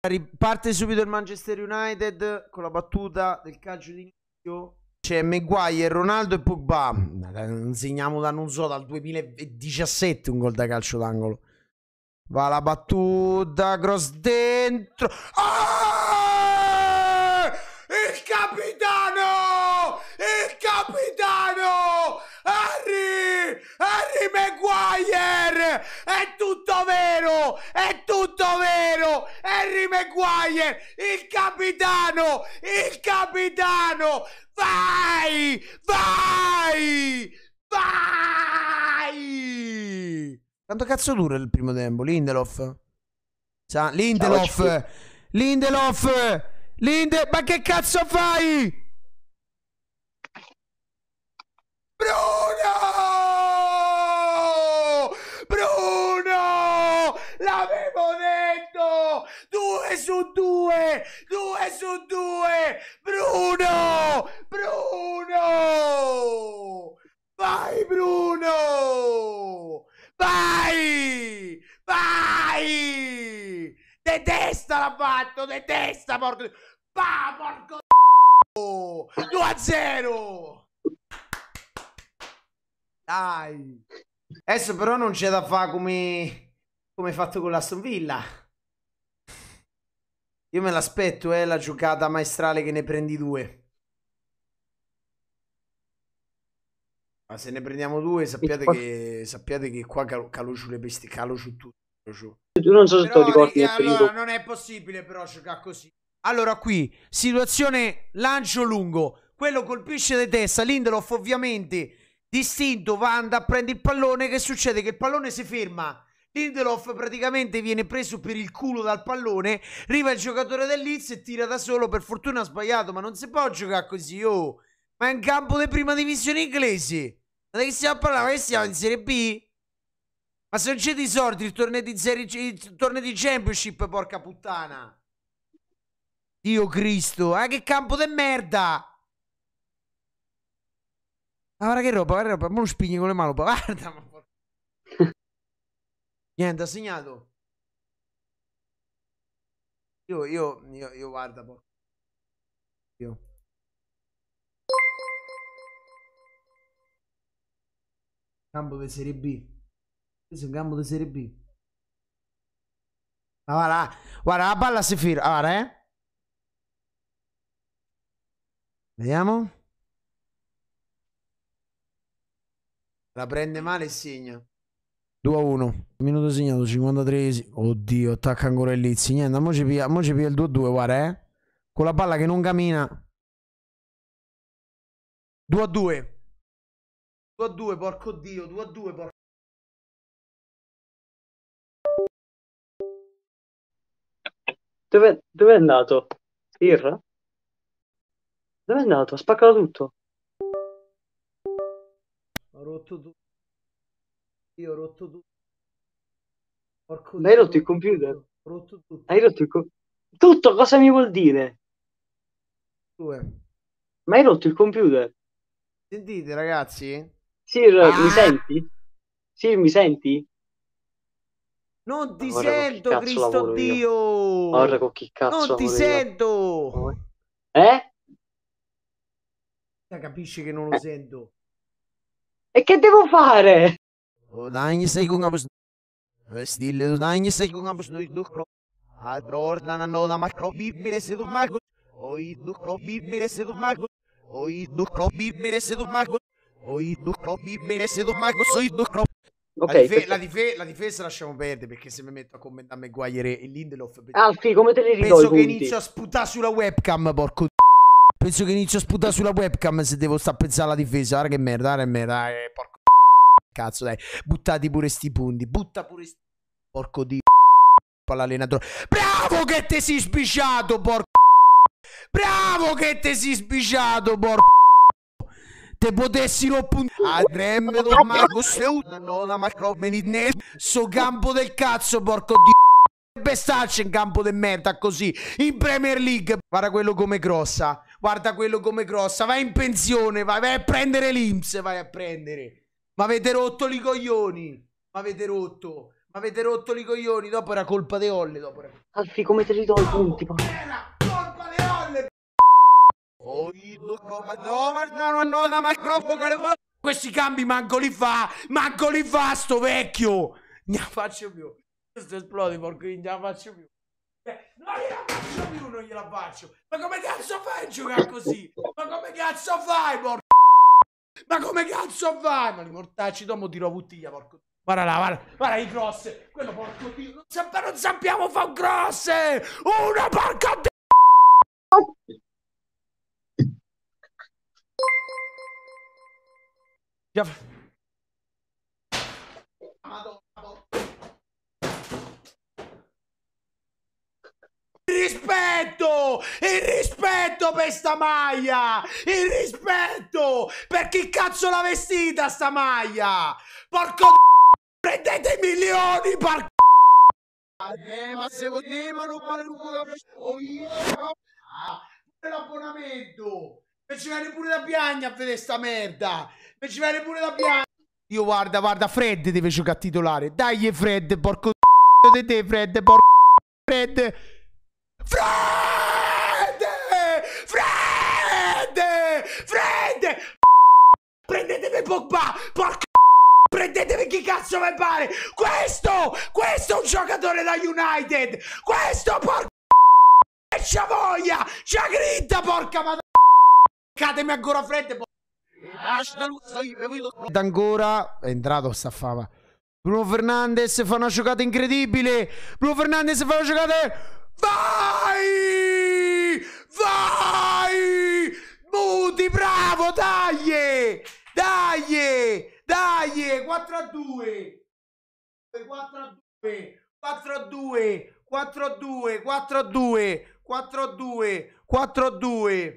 Riparte subito il Manchester United con la battuta del calcio d'inizio. C'è Maguire, Ronaldo e Pogba. Insegniamo da non so dal 2017 un gol da calcio d'angolo. Va la battuta, cross dentro. Ah! Il capitano! Il capitano! Harry! Harry Maguire! È tutto vero! È tutto vero! Harry Maguire, il capitano, il capitano, vai, vai, vai. Quanto cazzo dura il primo tempo? Lindelof? Sa, Lindelof, Lindelof, Linde, ma che cazzo fai? Vai Bruno! Vai! Vai! Detesta l'ha fatto, detesta porco... Va porco... 2 a 0! Dai! Adesso però non c'è da fare come... come fatto con la Villa. Io me l'aspetto, eh, la giocata maestrale che ne prendi due. Ma se ne prendiamo due, sappiate, qua... che, sappiate che qua calo, calo giù le bestie, calo su tutto. Tu non so se te lo ricordi. Eh, allora, non è possibile però giocare così. Allora, qui, situazione lancio lungo. Quello colpisce di testa, Lindelof ovviamente distinto, va a prendere il pallone. Che succede? Che il pallone si ferma. Lindelof praticamente viene preso per il culo dal pallone. Arriva il giocatore dell'Iz e tira da solo. Per fortuna ha sbagliato, ma non si può giocare così, oh. Ma è in campo di prima divisione inglese. Ma di che stiamo a parlare? Ma che stiamo in Serie B? Ma se non c'è i soldi il torneo di Serie il torneo di Championship, porca puttana. Dio Cristo, eh, che campo di merda! Ma guarda che roba, guarda che roba, mo lo spigni con le mani, guarda, ma... Niente, ha segnato. Io, io, io, io guarda, po'. Io. Campo di Serie B. Questo è un campo di Serie B. Ah, guarda, guarda, la palla si firma. Ah, guarda, eh. Vediamo. La prende male il segno. 2 a 1. Minuto segnato, 53. Oddio, attacca ancora il Lizzi. Niente, mo ci pia, mo ci pia il 2 a 2, guarda, eh. Con la palla che non cammina. 2 a 2. 2 a 2, porco dio, 2 a 2, porco... Dove, dove è andato? Irra? Dove è andato? Ha spaccato tutto. Ho rotto tutto. Io ho rotto tutto. Porco Hai rotto il computer? Ho rotto tutto. Hai rotto il computer? Tutto cosa mi vuol dire? Due. Ma hai rotto il computer? Sentite ragazzi, Sir, ah. mi senti? Sir, mi senti? Non ti Orra, sento, Cristo Dio! Orra, con chi cazzo Non ti sento! Io. Eh? eh? Cioè, capisci che non lo eh. sento. E che devo fare? Oh, dai, sei con una eh, Stile, dai, sei con una A Drorna non la macro bibile se tu mago. O il ducro bibile se tu mago. O il ducro bibile se tu mago. Okay, la, dif- la, dif- la, difesa lasciamo perdere perché se mi metto a commentare guagliere e Lindelof Alfi ah, come te le ricordi? penso che inizio a sputare sulla webcam porco d- penso che inizio a sputare sulla webcam se devo stare a pensare alla difesa guarda che merda guarda che merda eh, porco d- cazzo dai buttati pure sti punti butta pure sti porco di all'allenatore bravo che te si sbiciato porco bravo che te si sbiciato porco Te potessero puntare Andremmo ah, ma questo non la macro menitne So campo del cazzo porco di Bestarci in campo del merda così In Premier League Guarda quello come grossa Guarda quello come grossa Vai in pensione Vai, vai a prendere l'Inps Vai a prendere Ma avete rotto i coglioni Ma avete rotto Ma avete rotto i coglioni Dopo era colpa di Olle dopo era... Alfi come te li do i punti porca No, ma no, no, ma troppo caro. Questi cambi manco li fa, manco li fa sto vecchio. Ne faccio più. Questo esplode, porco, non ne faccio più. Eh, non gliela faccio più, non gliela faccio. Ma come cazzo fai a giocare così? Ma come cazzo fai, porco? Ma come cazzo fai? Ma li mortacci, dopo tiro bottiglia, porco. Guarda là, guarda, guarda i cross. Quello porco Dio. Non, sappiamo, non sappiamo fare un cross. Una porca Dio. Ja. Il rispetto! Il rispetto per sta maglia! Il rispetto! Per chi cazzo l'ha vestita sta maglia? Porco Prendete milioni, porco Eh, ma se vogliamo rubare il culo... Ah, L'abbonamento! Mi ci viene pure da piagna a vedere sta merda. Mi ci viene pure da piagna. Io guarda, guarda, Fred deve giocare a titolare. Dai, Fred, porco c***o di te, Fred, porco Fred. Fred! Fred! Fred! Prendetemi Pogba! porco Prendetevi chi cazzo vi pare! Questo! Questo è un giocatore da United! Questo porca c'ha voglia! C'ha grinta, porca madonna! Catemi ancora fredde, po- D'Angora è entrato sta fava. Bruno Fernandes fa una giocata incredibile. Bruno Fernandes fa una giocata. Vai! Vai! Muti, bravo, dai! Dai! Dai! 4 a 2. 4 a 2. 4 a 2. 4 a 2. 4 a 2. 4 a 2. 4 a 2.